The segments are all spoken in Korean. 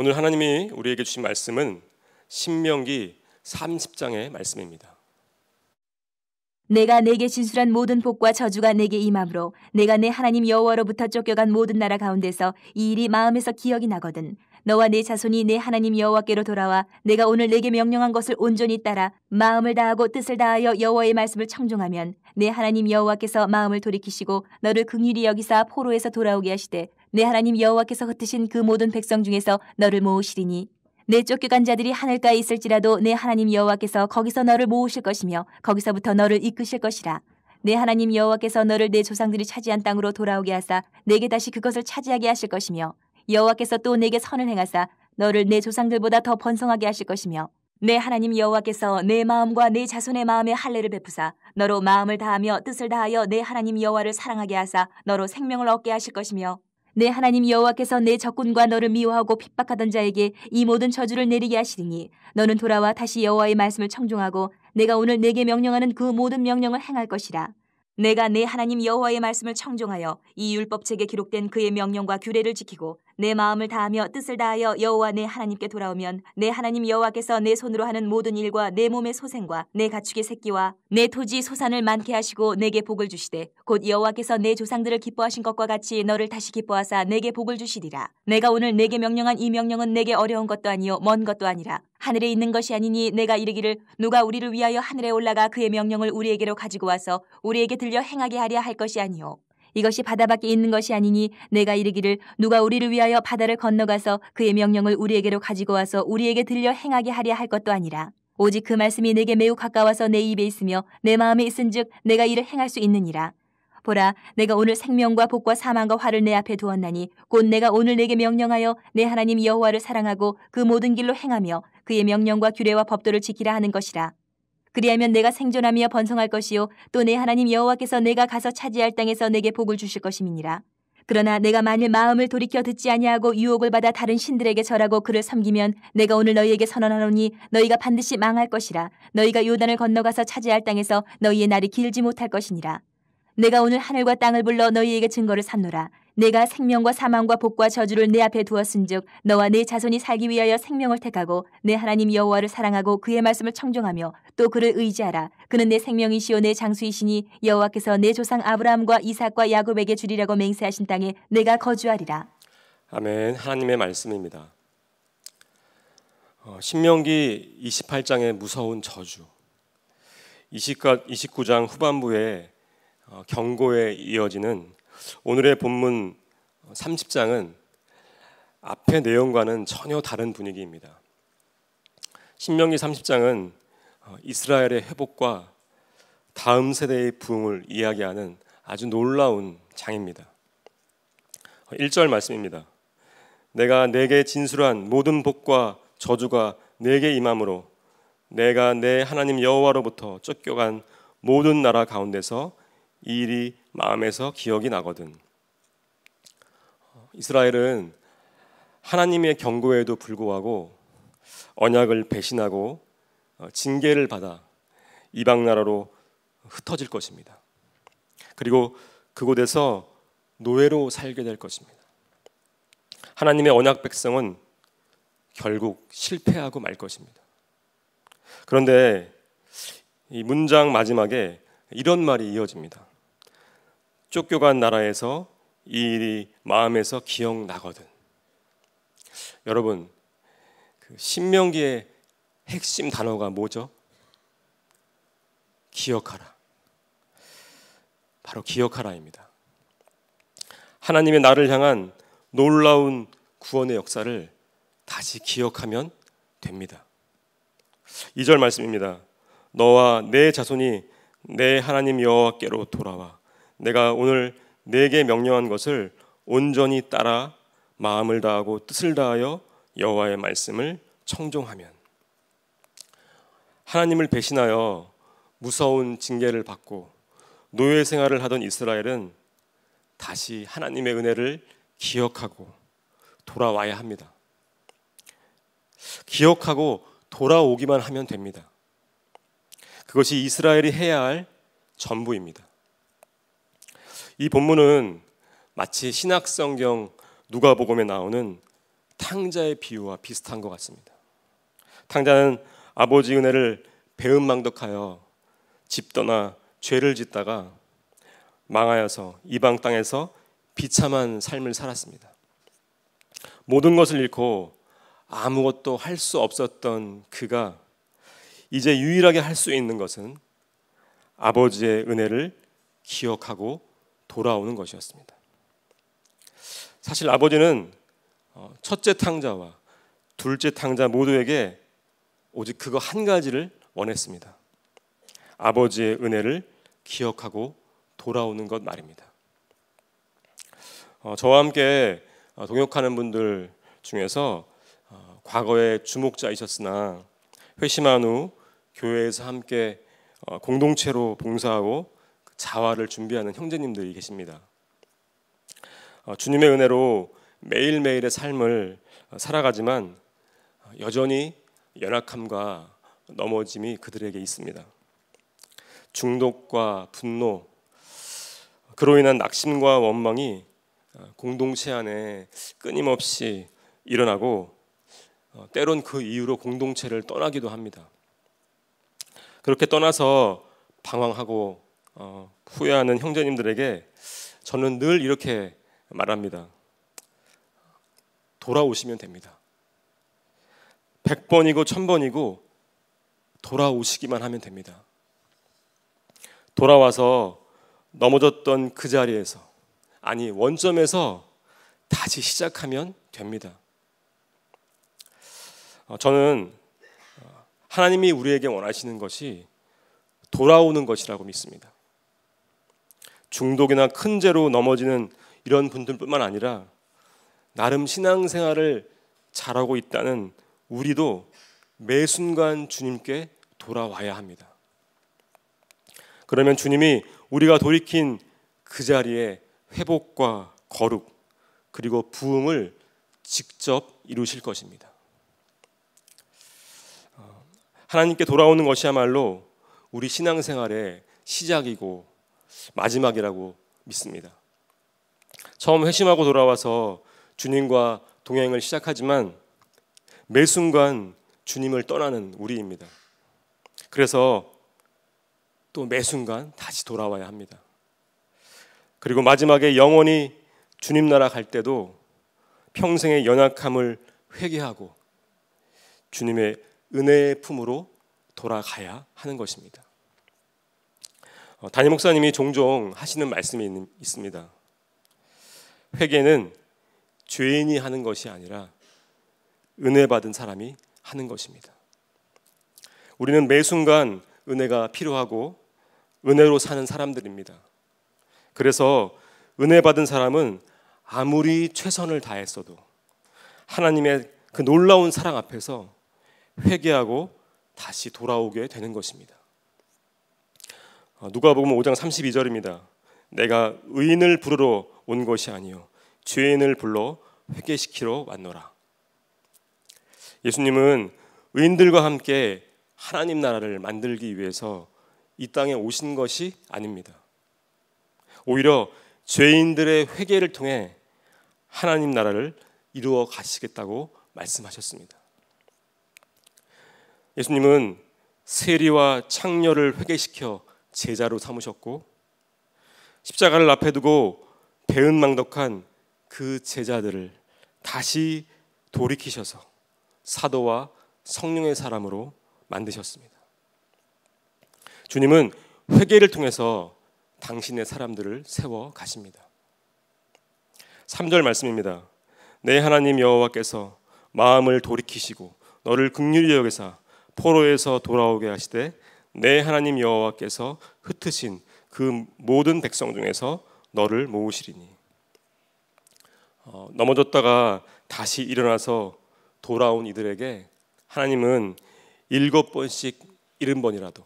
오늘 하나님이 우리에게 주신 말씀은 신명기 30장의 말씀입니다. 내가 내게 진술한 모든 복과 저주가 내게 임함으로 내가 내 하나님 여호와로부터 쫓겨간 모든 나라 가운데서 이 일이 마음에서 기억이 나거든 너와 내 자손이 내 하나님 여호와께로 돌아와 내가 오늘 내게 명령한 것을 온전히 따라 마음을 다하고 뜻을 다하여 여호와의 말씀을 청종하면 내 하나님 여호와께서 마음을 돌이키시고 너를 극률히 여기사 포로에서 돌아오게 하시되 내 하나님 여호와께서 흩으신 그 모든 백성 중에서 너를 모으시리니 내 쫓겨간 자들이 하늘가에 있을지라도 내 하나님 여호와께서 거기서 너를 모으실 것이며 거기서부터 너를 이끄실 것이라 내 하나님 여호와께서 너를 내 조상들이 차지한 땅으로 돌아오게 하사 내게 다시 그것을 차지하게 하실 것이며 여호와께서 또 내게 선을 행하사 너를 내 조상들보다 더 번성하게 하실 것이며 내 하나님 여호와께서 내 마음과 내 자손의 마음에 할례를 베푸사 너로 마음을 다하며 뜻을 다하여 내 하나님 여호와를 사랑하게 하사 너로 생명을 얻게 하실 것이며 내 하나님 여호와께서 내 적군과 너를 미워하고 핍박하던 자에게 이 모든 저주를 내리게 하시리니 너는 돌아와 다시 여호와의 말씀을 청종하고 내가 오늘 내게 명령하는 그 모든 명령을 행할 것이라. 내가 내 하나님 여호와의 말씀을 청종하여 이 율법책에 기록된 그의 명령과 규례를 지키고 내 마음을 다하며 뜻을 다하여 여호와 내 하나님께 돌아오면 내 하나님 여호와께서 내 손으로 하는 모든 일과 내 몸의 소생과 내 가축의 새끼와 내 토지 소산을 많게 하시고 내게 복을 주시되 곧 여호와께서 내 조상들을 기뻐하신 것과 같이 너를 다시 기뻐하사 내게 복을 주시리라 내가 오늘 내게 명령한 이 명령은 내게 어려운 것도 아니요 먼 것도 아니라 하늘에 있는 것이 아니니 내가 이르기를 누가 우리를 위하여 하늘에 올라가 그의 명령을 우리에게로 가지고 와서 우리에게 들려 행하게 하랴 할 것이 아니요 이것이 바다 밖에 있는 것이 아니니 내가 이르기를 누가 우리를 위하여 바다를 건너가서 그의 명령을 우리에게로 가지고 와서 우리에게 들려 행하게 하랴 할 것도 아니라 오직 그 말씀이 내게 매우 가까워서 내 입에 있으며 내 마음에 있은즉 내가 이를 행할 수 있느니라 보라 내가 오늘 생명과 복과 사망과 화를 내 앞에 두었나니 곧 내가 오늘 내게 명령하여 내 하나님 여호와를 사랑하고 그 모든 길로 행하며 그의 명령과 규례와 법도를 지키라 하는 것이라 그리하면 내가 생존하며 번성할 것이요 또 내 하나님 여호와께서 내가 가서 차지할 땅에서 내게 복을 주실 것임이니라. 그러나 내가 만일 마음을 돌이켜 듣지 아니하고 유혹을 받아 다른 신들에게 절하고 그를 섬기면 내가 오늘 너희에게 선언하노니 너희가 반드시 망할 것이라 너희가 요단을 건너가서 차지할 땅에서 너희의 날이 길지 못할 것이니라 내가 오늘 하늘과 땅을 불러 너희에게 증거를 삼노라 내가 생명과 사망과 복과 저주를 내 앞에 두었은즉 너와 내 자손이 살기 위하여 생명을 택하고 내 하나님 여호와를 사랑하고 그의 말씀을 청종하며 또 그를 의지하라 그는 내 생명이시요 내 장수이시니 여호와께서 내 조상 아브라함과 이삭과 야곱에게 주리라고 맹세하신 땅에 내가 거주하리라 아멘 하나님의 말씀입니다 어, 신명기 28장의 무서운 저주 29장 후반부에 어, 경고에 이어지는 오늘의 본문 30장은 앞의 내용과는 전혀 다른 분위기입니다. 신명기 30장은 어, 이스라엘의 회복과 다음 세대의 부흥을 이야기하는 아주 놀라운 장입니다. 1절 어, 말씀입니다. 내가 내게 진술한 모든 복과 저주가 내게 임함으로 내가 내 하나님 여호와로부터 쫓겨간 모든 나라 가운데서 이 일이 마음에서 기억이 나거든. 이스라엘은 하나님의 경고에도 불구하고 언약을 배신하고 어, 징계를 받아 이방 나라로 흩어질 것입니다. 그리고 그곳에서 노예로 살게 될 것입니다. 하나님의 언약 백성은 결국 실패하고 말 것입니다. 그런데 이 문장 마지막에 이런 말이 이어집니다. 쫓겨간 나라에서 이 일이 마음에서 기억나거든. 여러분, 그 신명기의 핵심 단어가 뭐죠? 기억하라. 바로 기억하라입니다. 하나님의 나를 향한 놀라운 구원의 역사를 다시 기억하면 됩니다. 2절 말씀입니다. 너와 내 자손이 내 하나님 여호와께로 돌아와 내가 오늘 내게 명령한 것을 온전히 따라 마음을 다하고 뜻을 다하여 여호와의 말씀을 청종하면 하나님을 배신하여 무서운 징계를 받고 노예 생활을 하던 이스라엘은 다시 하나님의 은혜를 기억하고 돌아와야 합니다. 기억하고 돌아오기만 하면 됩니다. 그것이 이스라엘이 해야 할 전부입니다. 이 본문은 마치 신약 성경 누가복음에 나오는 탕자의 비유와 비슷한 것 같습니다. 탕자는 아버지 은혜를 배은망덕하여 집 떠나 죄를 짓다가 망하여서 이방 땅에서 비참한 삶을 살았습니다. 모든 것을 잃고 아무것도 할 수 없었던 그가 이제 유일하게 할 수 있는 것은 아버지의 은혜를 기억하고 돌아오는 것이었습니다. 사실 아버지는 어, 첫째 탕자와 둘째 탕자 모두에게 오직 그거 한 가지를 원했습니다. 아버지의 은혜를 기억하고 돌아오는 것 말입니다. 어, 저와 함께 어, 동역하는 분들 중에서 어, 과거에 주목자이셨으나 회심한 후 교회에서 함께 어, 공동체로 봉사하고 그 자화를 준비하는 형제님들이 계십니다. 어, 주님의 은혜로 매일매일의 삶을 어, 살아가지만 여전히 연약함과 넘어짐이 그들에게 있습니다. 중독과 분노, 그로 인한 낙심과 원망이 공동체 안에 끊임없이 일어나고 때론 그 이유로 공동체를 떠나기도 합니다. 그렇게 떠나서 방황하고 어, 후회하는 형제님들에게 저는 늘 이렇게 말합니다. 돌아오시면 됩니다. 100번이고 1000번이고 돌아오시기만 하면 됩니다. 돌아와서 넘어졌던 그 자리에서 아니 원점에서 다시 시작하면 됩니다. 어, 저는 하나님이 우리에게 원하시는 것이 돌아오는 것이라고 믿습니다. 중독이나 큰 죄로 넘어지는 이런 분들뿐만 아니라 나름 신앙생활을 잘하고 있다는 우리도 매 순간 주님께 돌아와야 합니다. 그러면 주님이 우리가 돌이킨 그 자리에 회복과 거룩 그리고 부흥을 직접 이루실 것입니다. 하나님께 돌아오는 것이야말로 우리 신앙생활의 시작이고 마지막이라고 믿습니다. 처음 회심하고 돌아와서 주님과 동행을 시작하지만 매 순간 주님을 떠나는 우리입니다. 그래서 또 매 순간 다시 돌아와야 합니다. 그리고 마지막에 영원히 주님 나라 갈 때도 평생의 연약함을 회개하고 주님의 은혜의 품으로 돌아가야 하는 것입니다. 어, 담임 목사님이 종종 하시는 말씀이 있습니다. 회개는 죄인이 하는 것이 아니라 은혜 받은 사람이 하는 것입니다. 우리는 매 순간 은혜가 필요하고 은혜로 사는 사람들입니다. 그래서 은혜 받은 사람은 아무리 최선을 다했어도 하나님의 그 놀라운 사랑 앞에서 회개하고 다시 돌아오게 되는 것입니다. 어, 누가복음 5장 32절입니다. 내가 의인을 부르러 온 것이 아니요 죄인을 불러 회개시키러 왔노라. 예수님은 의인들과 함께 하나님 나라를 만들기 위해서 이 땅에 오신 것이 아닙니다. 오히려 죄인들의 회개를 통해 하나님 나라를 이루어 가시겠다고 말씀하셨습니다. 예수님은 세리와 창녀를 회개시켜 제자로 삼으셨고 십자가를 앞에 두고 배은망덕한 그 제자들을 다시 돌이키셔서 사도와 성령의 사람으로 만드셨습니다. 주님은 회개를 통해서 당신의 사람들을 세워 가십니다. 3절 말씀입니다. 내 하나님 여호와께서 마음을 돌이키시고 너를 긍휼히 여기사 포로에서 돌아오게 하시되 내 하나님 여호와께서 흩으신 그 모든 백성 중에서 너를 모으시리니 어, 넘어졌다가 다시 일어나서 돌아온 이들에게 하나님은 일곱 번씩 일흔 번이라도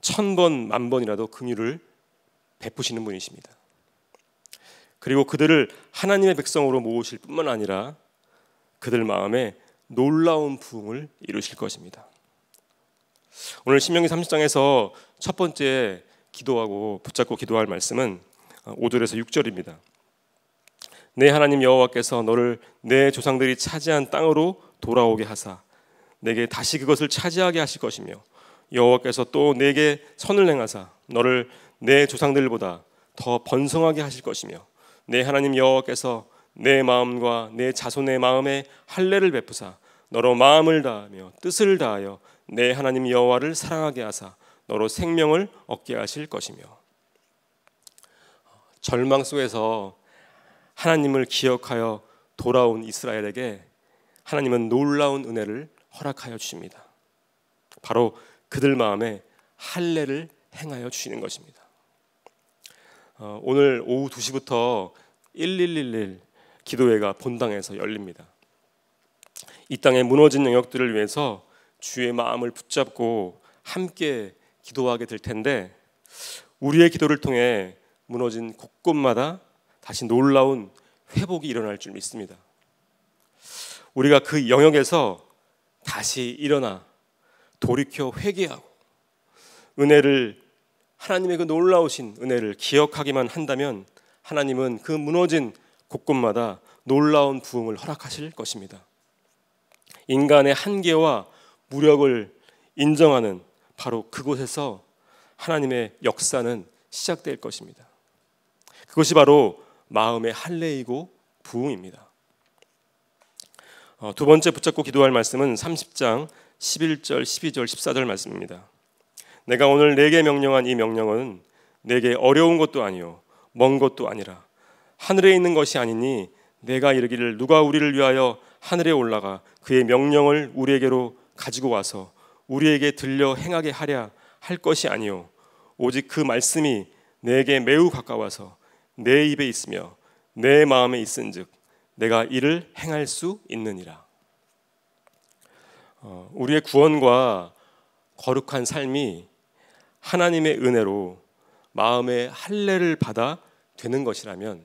천 번, 만 번이라도 긍휼을 베푸시는 분이십니다. 그리고 그들을 하나님의 백성으로 모으실 뿐만 아니라 그들 마음에 놀라운 부흥을 이루실 것입니다. 오늘 신명기 30장에서 첫 번째 기도하고 붙잡고 기도할 말씀은 5절에서 6절입니다. 내 하나님 여호와께서 너를 내 조상들이 차지한 땅으로 돌아오게 하사 내게 다시 그것을 차지하게 하실 것이며 여호와께서 또 내게 선을 행하사 너를 내 조상들보다 더 번성하게 하실 것이며 내 네, 하나님 여호와께서 내 마음과 내 자손의 마음에 할례를 베푸사 너로 마음을 다하며 뜻을 다하여 내 하나님 여호와를 사랑하게 하사 너로 생명을 얻게 하실 것이며 절망 속에서 하나님을 기억하여 돌아온 이스라엘에게 하나님은 놀라운 은혜를 허락하여 주십니다. 바로 그들 마음에 할례를 행하여 주시는 것입니다. 어, 오늘 오후 2시부터 1111 기도회가 본당에서 열립니다. 이 땅의 무너진 영역들을 위해서 주의 마음을 붙잡고 함께 기도하게 될 텐데 우리의 기도를 통해 무너진 곳곳마다 다시 놀라운 회복이 일어날 줄 믿습니다. 우리가 그 영역에서 다시 일어나 돌이켜 회개하고 은혜를 하나님의 그 놀라우신 은혜를 기억하기만 한다면 하나님은 그 무너진 곳곳마다 놀라운 부흥을 허락하실 것입니다. 인간의 한계와 무력을 인정하는 바로 그곳에서 하나님의 역사는 시작될 것입니다. 그것이 바로 마음의 할례이고 부흥입니다. 어, 두 번째 붙잡고 기도할 말씀은 30장 11절, 12절, 14절 말씀입니다. 내가 오늘 내게 명령한 이 명령은 내게 어려운 것도 아니요 먼 것도 아니라 하늘에 있는 것이 아니니 내가 이르기를 누가 우리를 위하여 하늘에 올라가 그의 명령을 우리에게로 가지고 와서 우리에게 들려 행하게 하랴 할 것이 아니요 오직 그 말씀이 내게 매우 가까워서 내 입에 있으며 내 마음에 있은즉 내가 이를 행할 수 있느니라. 어, 우리의 구원과 거룩한 삶이 하나님의 은혜로 마음의 할례를 받아 되는 것이라면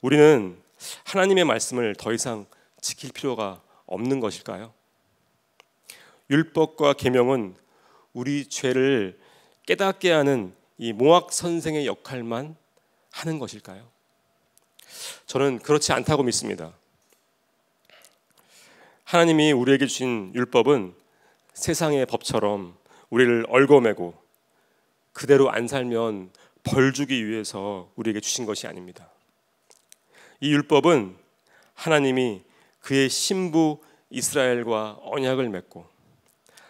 우리는 하나님의 말씀을 더 이상 지킬 필요가 없는 것일까요? 율법과 계명은 우리 죄를 깨닫게 하는 이 모학 선생의 역할만 하는 것일까요? 저는 그렇지 않다고 믿습니다. 하나님이 우리에게 주신 율법은 세상의 법처럼 우리를 얼거매고 그대로 안 살면 벌 주기 위해서 우리에게 주신 것이 아닙니다. 이 율법은 하나님이 그의 신부 이스라엘과 언약을 맺고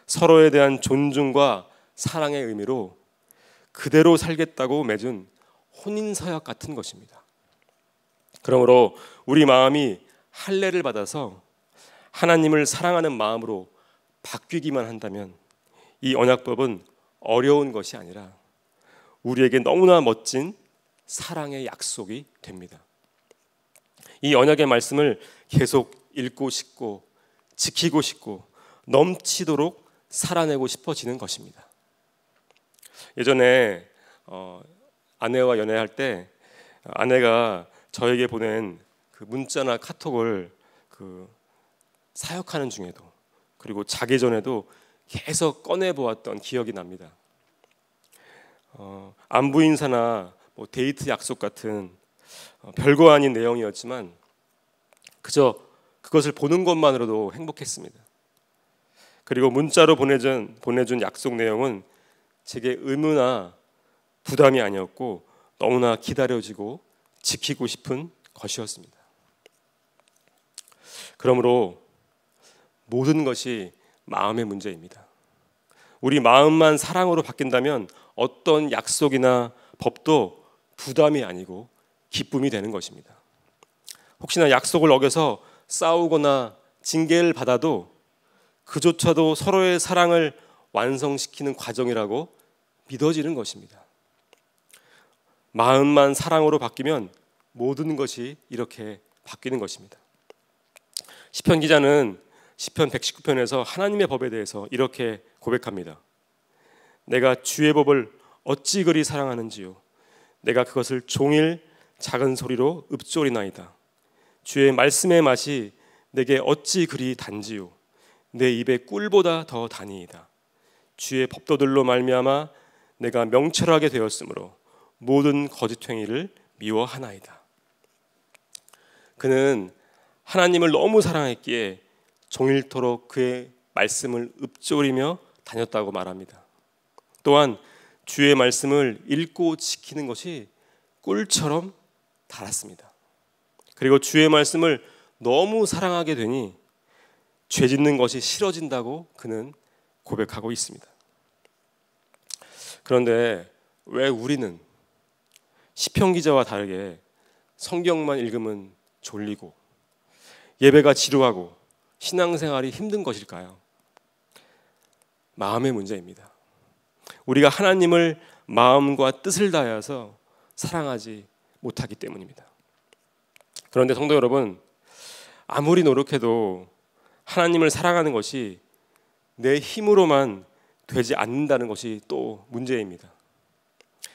서로에 대한 존중과 사랑의 의미로 그대로 살겠다고 맺은 혼인 서약 같은 것입니다. 그러므로 우리 마음이 할례를 받아서 하나님을 사랑하는 마음으로 바뀌기만 한다면 이 언약법은 어려운 것이 아니라 우리에게 너무나 멋진 사랑의 약속이 됩니다. 이 언약의 말씀을 계속 읽고 싶고 지키고 싶고 넘치도록 살아내고 싶어지는 것입니다. 예전에 어, 아내와 연애할 때 아내가 저에게 보낸 그 문자나 카톡을 그 사역하는 중에도 그리고 자기 전에도 계속 꺼내 보았던 기억이 납니다. 어, 안부 인사나 뭐 데이트 약속 같은 어, 별거 아닌 내용이었지만 그저 그것을 보는 것만으로도 행복했습니다. 그리고 문자로 보내준, 보내준 약속 내용은 제게 의무나 부담이 아니었고 너무나 기다려지고 지키고 싶은 것이었습니다. 그러므로 모든 것이 마음의 문제입니다. 우리 마음만 사랑으로 바뀐다면 어떤 약속이나 법도 부담이 아니고 기쁨이 되는 것입니다. 혹시나 약속을 어겨서 싸우거나 징계를 받아도 그조차도 서로의 사랑을 완성시키는 과정이라고 믿어지는 것입니다. 마음만 사랑으로 바뀌면 모든 것이 이렇게 바뀌는 것입니다. 시편 기자는 시편 119편에서 하나님의 법에 대해서 이렇게 고백합니다. 내가 주의 법을 어찌 그리 사랑하는지요. 내가 그것을 종일 작은 소리로 읊조리나이다. 주의 말씀의 맛이 내게 어찌 그리 단지요 내 입에 꿀보다 더 단이이다 주의 법도들로 말미암아 내가 명철하게 되었으므로 모든 거짓행위를 미워하나이다 그는 하나님을 너무 사랑했기에 종일토록 그의 말씀을 읊조리며 다녔다고 말합니다. 또한 주의 말씀을 읽고 지키는 것이 꿀처럼 달았습니다. 그리고 주의 말씀을 너무 사랑하게 되니 죄 짓는 것이 싫어진다고 그는 고백하고 있습니다. 그런데 왜 우리는 시편 기자와 다르게 성경만 읽으면 졸리고 예배가 지루하고 신앙생활이 힘든 것일까요? 마음의 문제입니다. 우리가 하나님을 마음과 뜻을 다해서 사랑하지 못하기 때문입니다. 그런데 성도 여러분, 아무리 노력해도 하나님을 사랑하는 것이 내 힘으로만 되지 않는다는 것이 또 문제입니다.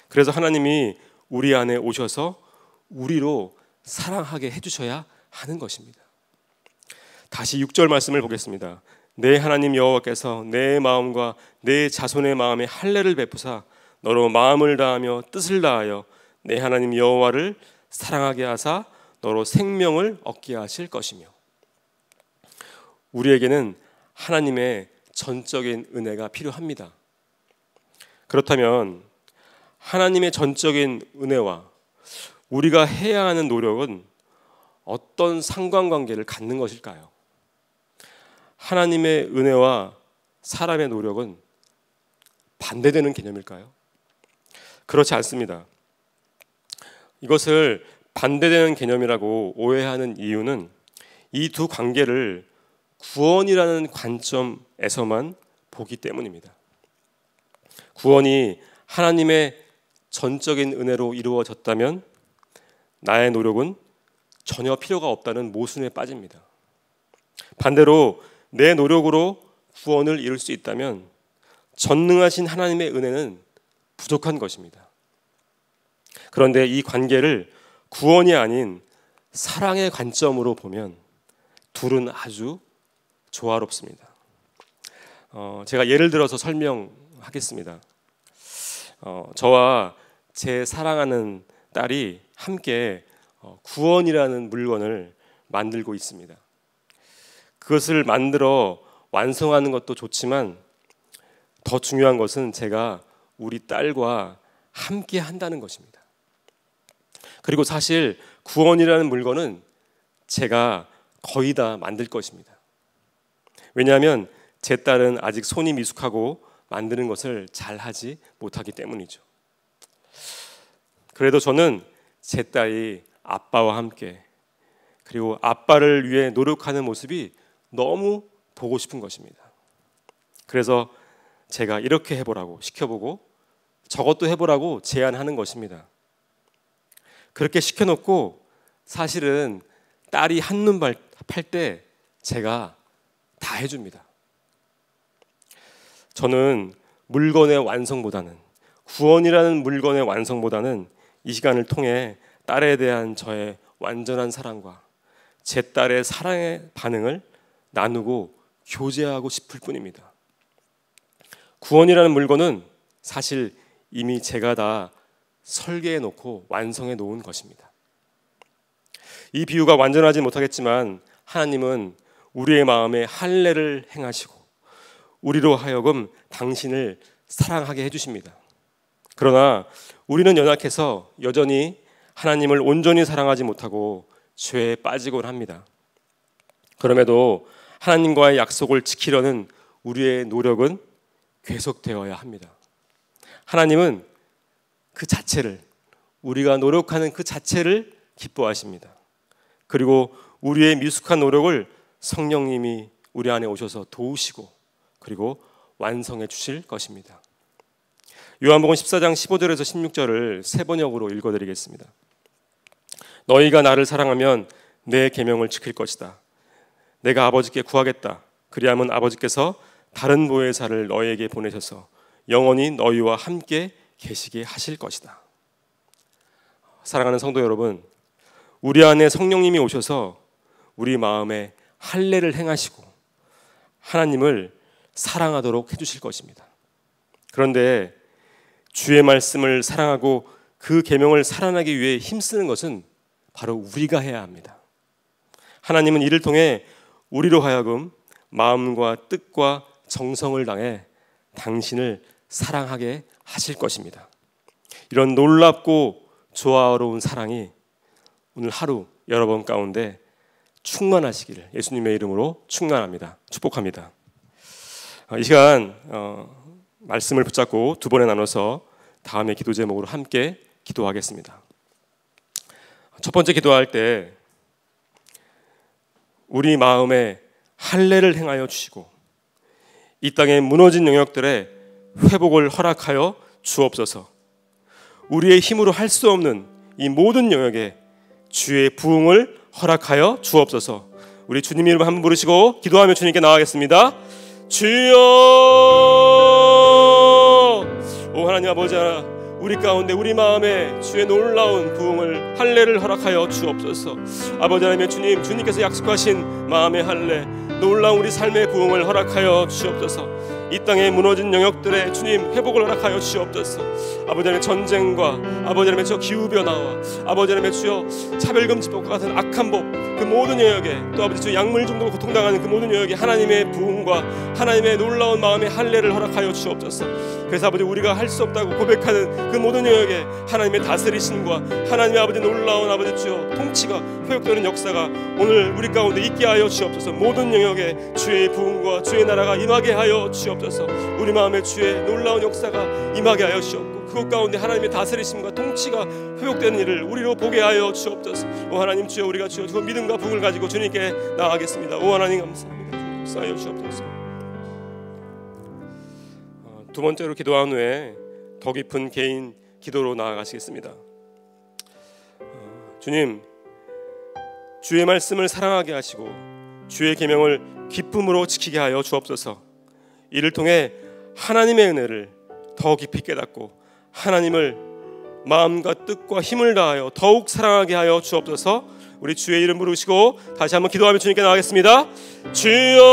그래서 하나님이 우리 안에 오셔서 우리로 사랑하게 해주셔야 하는 것입니다. 다시 6절 말씀을 보겠습니다. 내 하나님 여호와께서 내 마음과 내 자손의 마음에 할례를 베푸사 너로 마음을 다하며 뜻을 다하여 내 하나님 여호와를 사랑하게 하사 너로 생명을 얻게 하실 것이며 우리에게는 하나님의 전적인 은혜가 필요합니다. 그렇다면 하나님의 전적인 은혜와 우리가 해야 하는 노력은 어떤 상관관계를 갖는 것일까요? 하나님의 은혜와 사람의 노력은 반대되는 개념일까요? 그렇지 않습니다. 이것을 반대되는 개념이라고 오해하는 이유는 이 두 관계를 구원이라는 관점에서만 보기 때문입니다. 구원이 하나님의 전적인 은혜로 이루어졌다면 나의 노력은 전혀 필요가 없다는 모순에 빠집니다. 반대로 내 노력으로 구원을 이룰 수 있다면 전능하신 하나님의 은혜는 부족한 것입니다. 그런데 이 관계를 구원이 아닌 사랑의 관점으로 보면 둘은 아주 조화롭습니다. 어, 제가 예를 들어서 설명하겠습니다. 어, 저와 제 사랑하는 딸이 함께 어, 구원이라는 물건을 만들고 있습니다. 그것을 만들어 완성하는 것도 좋지만 더 중요한 것은 제가 우리 딸과 함께 한다는 것입니다. 그리고 사실 구원이라는 물건은 제가 거의 다 만들 것입니다. 왜냐하면 제 딸은 아직 손이 미숙하고 만드는 것을 잘 하지 못하기 때문이죠. 그래도 저는 제 딸이 아빠와 함께 그리고 아빠를 위해 노력하는 모습이 너무 보고 싶은 것입니다. 그래서 제가 이렇게 해보라고 시켜보고 저것도 해보라고 제안하는 것입니다. 그렇게 시켜놓고 사실은 딸이 한눈 팔때 제가 다 해줍니다. 저는 물건의 완성보다는 구원이라는 물건의 완성보다는 이 시간을 통해 딸에 대한 저의 완전한 사랑과 제 딸의 사랑의 반응을 나누고 교제하고 싶을 뿐입니다. 구원이라는 물건은 사실 이미 제가 다 설계해 놓고 완성해 놓은 것입니다. 이 비유가 완전하지 못하겠지만 하나님은 우리의 마음에 할례를 행하시고 우리로 하여금 당신을 사랑하게 해 주십니다. 그러나 우리는 연약해서 여전히 하나님을 온전히 사랑하지 못하고 죄에 빠지곤 합니다. 그럼에도 하나님과의 약속을 지키려는 우리의 노력은 계속되어야 합니다. 하나님은 그 자체를 우리가 노력하는 그 자체를 기뻐하십니다. 그리고 우리의 미숙한 노력을 성령님이 우리 안에 오셔서 도우시고 그리고 완성해 주실 것입니다. 요한복음 14장 15절에서 16절을 세 번역으로 읽어 드리겠습니다. 너희가 나를 사랑하면 내 계명을 지킬 것이다. 내가 아버지께 구하겠다. 그리하면 아버지께서 다른 보혜사를 너희에게 보내셔서 영원히 너희와 함께 계시게 하실 것이다. 사랑하는 성도 여러분, 우리 안에 성령님이 오셔서 우리 마음에 할례를 행하시고 하나님을 사랑하도록 해 주실 것입니다. 그런데 주의 말씀을 사랑하고 그 계명을 살아나기 위해 힘쓰는 것은 바로 우리가 해야 합니다. 하나님은 이를 통해 우리로 하여금 마음과 뜻과 정성을 당해 당신을 사랑하게 하실 것입니다. 이런 놀랍고 조화로운 사랑이 오늘 하루 여러분 가운데 충만하시기를 예수님의 이름으로 충만합니다. 축복합니다. 어, 이 시간 어, 말씀을 붙잡고 두 번에 나눠서 다음의 기도 제목으로 함께 기도하겠습니다. 첫 번째 기도할 때 우리 마음에 할례를 행하여 주시고 이 땅의 무너진 영역들의 회복을 허락하여 주옵소서. 우리의 힘으로 할 수 없는 이 모든 영역에 주의 부흥을 허락하여 주옵소서. 우리 주님 이름 한 번 부르시고 기도하며 주님께 나가겠습니다 주여 오 하나님 아버지 하나 우리 가운데 우리 마음에 주의 놀라운 부흥을 할례를 허락하여 주옵소서. 아버지 하나님 주님 주님께서 약속하신 마음의 할례 놀라운 우리 삶의 부흥을 허락하여 주옵소서. 이 땅에 무너진 영역들에 주님 회복을 허락하여 주시옵소서 아버지 하나님의 전쟁과 아버지 하나님의 저 기후변화와 아버지 하나님의 주여 차별금지법과 같은 악한 법 그 모든 영역에 또 아버지 주 약물 중독으로 고통당하는 그 모든 영역에 하나님의 부흥과 하나님의 놀라운 마음의 할례를 허락하여 주옵소서 그래서 아버지 우리가 할 수 없다고 고백하는 그 모든 영역에 하나님의 다스리심과 하나님의 아버지 놀라운 아버지 주여 통치가 회복되는 역사가 오늘 우리 가운데 있게 하여 주옵소서 모든 영역에 주의 부흥과 주의 나라가 임하게 하여 주옵소서 주옵소서 우리 마음에 주의 놀라운 역사가 임하게 하여 주옵고 그것 가운데 하나님의 다스리심과 통치가 회복되는 일을 우리로 보게 하여 주옵소서 오 하나님 주여 우리가 주여 그 믿음과 복을 가지고 주님께 나아가겠습니다 오 하나님 감사합니다 주여 주옵소서 어, 두 번째로 기도한 후에 더 깊은 개인 기도로 나아가시겠습니다 어, 주님 주의 말씀을 사랑하게 하시고 주의 계명을 기쁨으로 지키게 하여 주옵소서. 이를 통해 하나님의 은혜를 더 깊이 깨닫고 하나님을 마음과 뜻과 힘을 다하여 더욱 사랑하게 하여 주옵소서. 우리 주의 이름 부르시고 다시 한번 기도하며 주님께 나가겠습니다. 주여.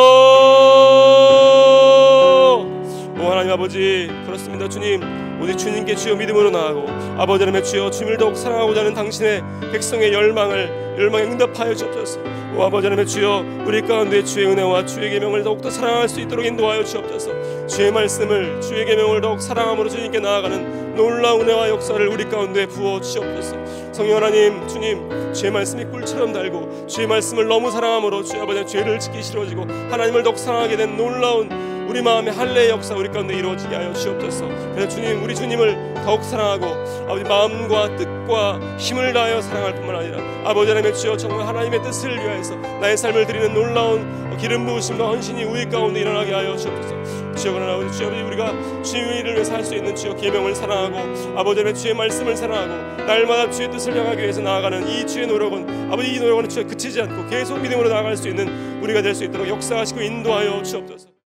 오 하나님 아버지 그렇습니다 주님 오직 주님께 주여 믿음으로 나아가고 아버지 하나님의 주여 주님을 더욱 사랑하고자 하는 당신의 백성의 열망을 열망에 응답하여 주옵소서 오 아버지 하나님의 주여 우리 가운데 주의 은혜와 주의 계명을 더욱더 사랑할 수 있도록 인도하여 주옵소서 주의 말씀을 주의 계명을 더욱 사랑함으로 주님께 나아가는 놀라운 은혜와 역사를 우리 가운데 부어 주옵소서 성령 하나님 주님 주의 말씀이 꿀처럼 달고 주의 말씀을 너무 사랑함으로 주의 아버지 죄를 짓기 싫어지고 하나님을 더욱 사랑하게 된 놀라운 우리 마음의 할례의 역사 우리 가운데 이루어지게 하여 주옵소서. 그래서 주님 우리 주님을 더욱 사랑하고 아버지 마음과 뜻과 힘을 다하여 사랑할 뿐만 아니라 아버지 하나님의 주여 정말 하나님의 뜻을 위하여서 나의 삶을 드리는 놀라운 기름 부으심과 헌신이 우리 가운데 일어나게 하여 주옵소서. 주여 그러나 우리 주여 우리가 주의 일을 위해서 할 수 있는 주여 계명을 사랑하고 아버지 하나님의 주의 말씀을 사랑하고 날마다 주의 뜻을 향하기 위해서 나아가는 이 주의 노력은 아버지 이 노력은 주여 그치지 않고 계속 믿음으로 나아갈 수 있는 우리가 될 수 있도록 역사하시고 인도하여 주옵소서.